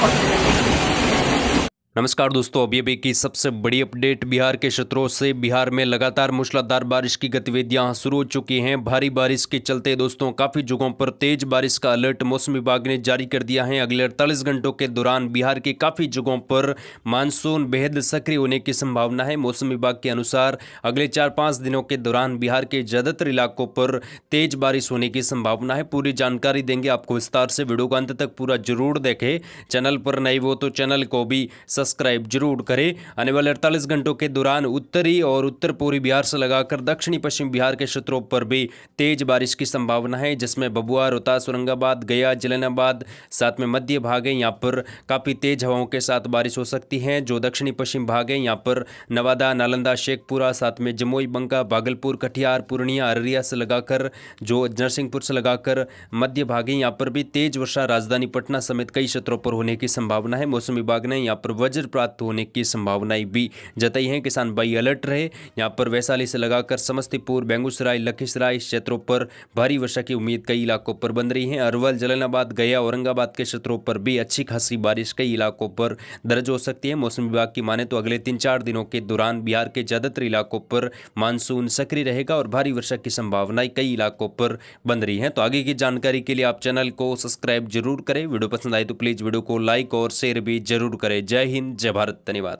かい नमस्कार दोस्तों अभी अभी की सबसे बड़ी अपडेट बिहार के क्षेत्रों से बिहार में लगातार मूसलाधार बारिश की गतिविधियां शुरू हो चुकी हैं भारी बारिश के चलते दोस्तों काफ़ी जगहों पर तेज बारिश का अलर्ट मौसम विभाग ने जारी कर दिया है अगले अड़तालीस घंटों के दौरान बिहार के काफ़ी जगहों पर मानसून बेहद सक्रिय होने की संभावना है मौसम विभाग के अनुसार अगले चार पाँच दिनों के दौरान बिहार के ज़्यादातर इलाकों पर तेज बारिश होने की संभावना है पूरी जानकारी देंगे आपको विस्तार से वीडियो को अंत तक पूरा जरूर देखें चैनल पर नहीं वो तो चैनल को भी सब्सक्राइब जरूर करें आने वाले अड़तालीस घंटों के दौरान उत्तरी और उत्तर पूर्वी बिहार से लगाकर दक्षिणी पश्चिम बिहार के क्षेत्रों पर भी तेज बारिश की संभावना है जिसमें बबुआ रोहतास औरंगाबाद गया जलानाबाद साथ में मध्य भाग है यहाँ पर काफ़ी तेज हवाओं के साथ बारिश हो सकती है जो दक्षिणी पश्चिम भाग है यहाँ पर नवादा नालंदा शेखपुरा साथ में जमुई बंका भागलपुर कटिहार पूर्णिया अररिया से लगाकर जो नरसिंहपुर से लगाकर मध्य भाग है यहाँ पर भी तेज वर्षा राजधानी पटना समेत कई क्षेत्रों पर होने की संभावना है मौसम विभाग ने यहाँ पर वज्र प्राप्त होने की संभावनाएं भी जताई हैं किसान भाई अलर्ट रहे यहाँ पर वैशाली से लगाकर समस्तीपुर बेगूसराय लखीसराय क्षेत्रों पर भारी वर्षा की उम्मीद कई इलाकों पर बन रही है अरवल जलानाबाद गया औरंगाबाद के क्षेत्रों पर भी अच्छी खासी बारिश कई इलाकों पर दर्ज हो सकती है मौसम विभाग की माने तो अगले तीन चार दिनों के दौरान बिहार के ज़्यादातर इलाकों पर मानसून सक्रिय रहेगा और भारी वर्षा की संभावनाएं कई इलाकों पर बन रही हैं तो आगे की जानकारी के लिए आप चैनल को सब्सक्राइब जरूर करें वीडियो पसंद आए तो प्लीज़ वीडियो को लाइक और शेयर भी जरूर करें जय हिंद हिंद जय भारत धन्यवाद